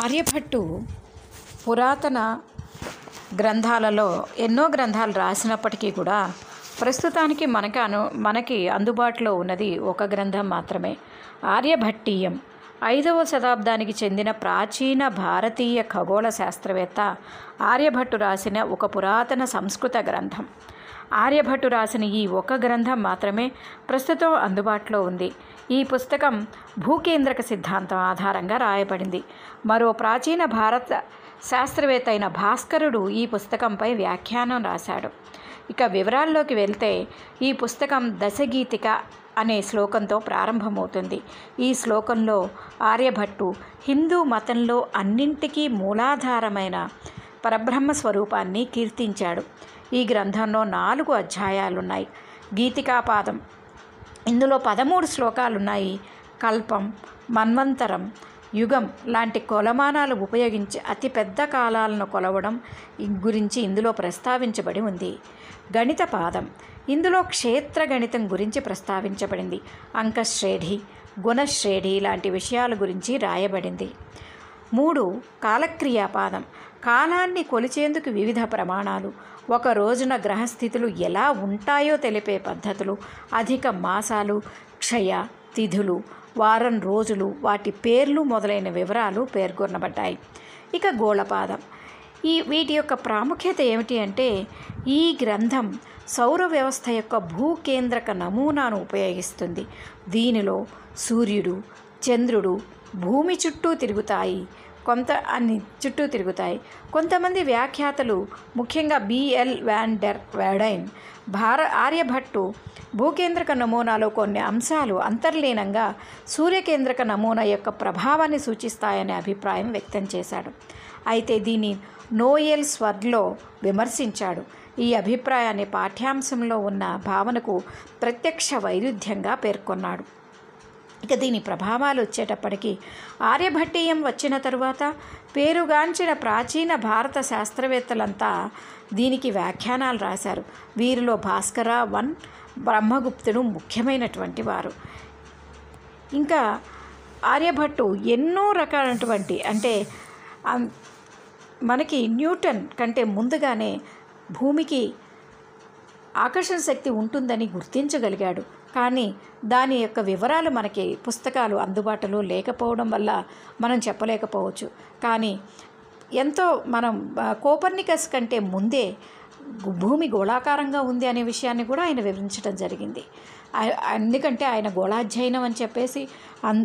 ఆర్యభట్టు పురాతన గ్రంథాలలో ఎన్నో గ్రంథాలు రాసినప్పటికీ కూడా ప్రస్తుతానికి మనకి అను మనకి అందుబాటులో ఉన్నది ఒక గ్రంథం మాత్రమే ఆర్యభట్టీయం ఐదవ శతాబ్దానికి చెందిన ప్రాచీన భారతీయ ఖగోళ శాస్త్రవేత్త ఆర్యభట్టు రాసిన ఒక పురాతన సంస్కృత గ్రంథం ఆర్యభట్టు రాసిన ఈ ఒక గ్రంథం మాత్రమే ప్రస్తుతం అందుబాటులో ఉంది ఈ పుస్తకం భూకేంద్రక సిద్ధాంతం ఆధారంగా రాయబడింది మరో ప్రాచీన భారత శాస్త్రవేత్త అయిన భాస్కరుడు ఈ పుస్తకంపై వ్యాఖ్యానం రాశాడు ఇక వివరాల్లోకి వెళ్తే ఈ పుస్తకం దశగీతిక అనే శ్లోకంతో ప్రారంభమవుతుంది ఈ శ్లోకంలో ఆర్యభట్టు హిందూ మతంలో అన్నింటికీ మూలాధారమైన పరబ్రహ్మ స్వరూపాన్ని కీర్తించాడు ఈ గ్రంథంలో నాలుగు అధ్యాయాలున్నాయి గీతికాపాదం ఇందులో పదమూడు శ్లోకాలున్నాయి కల్పం మన్వంతరం యుగం లాంటి కొలమానాలు ఉపయోగించి అతిపెద్ద కాలాలను కొలవడం గురించి ఇందులో ప్రస్తావించబడి ఉంది గణిత పాదం ఇందులో క్షేత్ర గణితం గురించి ప్రస్తావించబడింది అంకశ్రేణి గుణశ్రేణి లాంటి విషయాల గురించి రాయబడింది మూడు కాలక్రియాపాదం కాలాన్ని కొలిచేందుకు వివిధ ప్రమాణాలు ఒక రోజున గ్రహస్థితులు ఎలా ఉంటాయో తెలిపే పద్ధతులు అధిక మాసాలు క్షయ తిథులు వారం రోజులు వాటి పేర్లు మొదలైన వివరాలు పేర్కొనబడ్డాయి ఇక గోళపాదం ఈ వీటి యొక్క ప్రాముఖ్యత ఏమిటి అంటే ఈ గ్రంథం సౌర వ్యవస్థ యొక్క భూకేంద్రక నమూనాను ఉపయోగిస్తుంది దీనిలో సూర్యుడు చంద్రుడు భూమి చుట్టూ తిరుగుతాయి కొంత అన్ని చుట్టూ తిరుగుతాయి కొంతమంది వ్యాఖ్యాతలు ముఖ్యంగా బిఎల్ వ్యాన్ డెర్ వ్యాడైన్ భార ఆర్యభట్టు భూకేంద్రక నమూనాలో కొన్ని అంశాలు అంతర్లీనంగా సూర్యకేంద్రక నమూనా యొక్క ప్రభావాన్ని సూచిస్తాయనే అభిప్రాయం వ్యక్తం చేశాడు అయితే దీని నోయెల్ స్వర్లో విమర్శించాడు ఈ అభిప్రాయాన్ని పాఠ్యాంశంలో ఉన్న భావనకు ప్రత్యక్ష వైరుధ్యంగా పేర్కొన్నాడు ఇక దీని ప్రభావాలు వచ్చేటప్పటికీ ఆర్యభట్టీయం వచ్చిన తరువాత పేరుగాంచిన ప్రాచీన భారత శాస్త్రవేత్తలంతా దీనికి వ్యాఖ్యానాలు రాశారు వీరిలో భాస్కర వన్ బ్రహ్మగుప్తుడు ముఖ్యమైనటువంటి వారు ఇంకా ఆర్యభట్టు ఎన్నో రకాలైనటువంటి అంటే మనకి న్యూటన్ కంటే ముందుగానే భూమికి ఆకర్షణ శక్తి ఉంటుందని గుర్తించగలిగాడు కానీ దాని యొక్క వివరాలు మనకి పుస్తకాలు అందుబాటులో లేకపోవడం వల్ల మనం చెప్పలేకపోవచ్చు కానీ ఎంతో మనం కోపర్నికస్ కంటే ముందే భూమి గోళాకారంగా ఉంది అనే విషయాన్ని కూడా ఆయన వివరించడం జరిగింది ఎందుకంటే ఆయన గోళాధ్యయనం అని చెప్పేసి అన్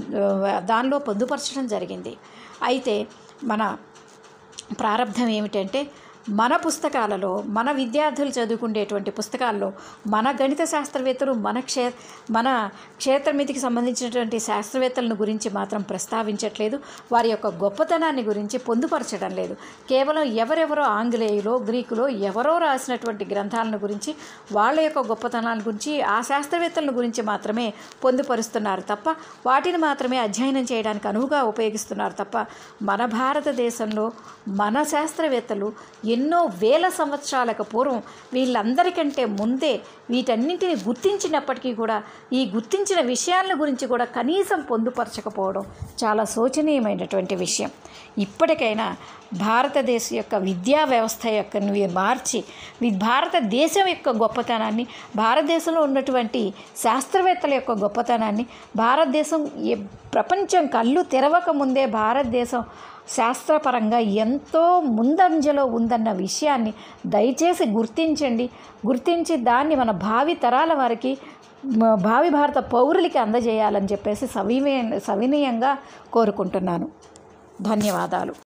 దానిలో పొందుపరచడం జరిగింది అయితే మన ప్రారంభం ఏమిటంటే మన పుస్తకాలలో మన విద్యార్థులు చదువుకునేటువంటి పుస్తకాల్లో మన గణిత శాస్త్రవేత్తలు మన క్షే మన క్షేత్రమితికి సంబంధించినటువంటి శాస్త్రవేత్తలను గురించి మాత్రం ప్రస్తావించట్లేదు వారి యొక్క గొప్పతనాన్ని గురించి పొందుపరచడం లేదు కేవలం ఎవరెవరో ఆంగ్లేయులో గ్రీకులో ఎవరో రాసినటువంటి గ్రంథాలను గురించి వాళ్ళ యొక్క గొప్పతనాల గురించి ఆ శాస్త్రవేత్తల గురించి మాత్రమే పొందుపరుస్తున్నారు తప్ప వాటిని మాత్రమే అధ్యయనం చేయడానికి అనువుగా ఉపయోగిస్తున్నారు తప్ప మన భారతదేశంలో మన శాస్త్రవేత్తలు ఎన్నో వేల సంవత్సరాలకు పూర్వం వీళ్ళందరికంటే ముందే వీటన్నింటిని గుర్తించినప్పటికీ కూడా ఈ గుర్తించిన విషయాల గురించి కూడా కనీసం పొందుపరచకపోవడం చాలా శోచనీయమైనటువంటి విషయం ఇప్పటికైనా భారతదేశం యొక్క విద్యా వ్యవస్థ యొక్క మార్చి భారతదేశం యొక్క గొప్పతనాన్ని భారతదేశంలో ఉన్నటువంటి శాస్త్రవేత్తల యొక్క గొప్పతనాన్ని భారతదేశం ప్రపంచం కళ్ళు తెరవక ముందే భారతదేశం శాస్త్రపరంగా ఎంతో ముందంజలో ఉందన్న విషయాన్ని దయచేసి గుర్తించండి గుర్తించి దాన్ని మన భావి తరాల వారికి భావి భారత పౌరులకి అందజేయాలని చెప్పేసి సవినయ సవినయంగా కోరుకుంటున్నాను ధన్యవాదాలు